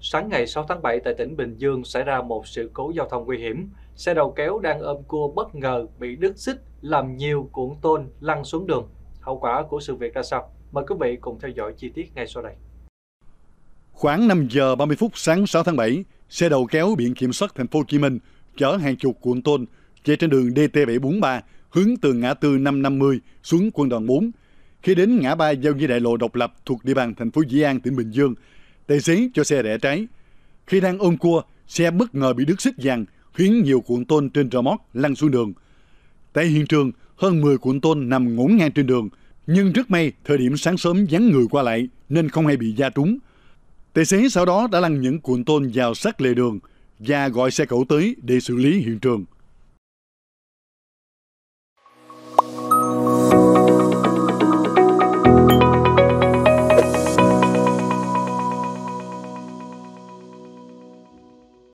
Sáng ngày 6 tháng 7 tại tỉnh Bình Dương xảy ra một sự cố giao thông nguy hiểm. Xe đầu kéo đang ôm cua bất ngờ bị đứt xích làm nhiều cuộn tôn lăn xuống đường. Hậu quả của sự việc ra sao? Mời quý vị cùng theo dõi chi tiết ngay sau đây. Khoảng 5 giờ 30 phút sáng 6 tháng 7, xe đầu kéo biển kiểm soát thành phố Hồ Chí Minh chở hàng chục cuộn tôn chạy trên đường DT743 hướng từ ngã tư 550 xuống quân đoàn 4. Khi đến ngã ba giao với đại lộ độc lập thuộc địa bàn thành phố Dĩ An, tỉnh Bình Dương, Tài xế cho xe rẽ trái. Khi đang ôm cua, xe bất ngờ bị đứt xích vàng, khiến nhiều cuộn tôn trên rơ mót lăn xuống đường. Tại hiện trường, hơn 10 cuộn tôn nằm ngổn ngang trên đường, nhưng rất may thời điểm sáng sớm vắng người qua lại nên không hay bị da trúng. Tài xế sau đó đã lăn những cuộn tôn vào sát lề đường và gọi xe cẩu tới để xử lý hiện trường.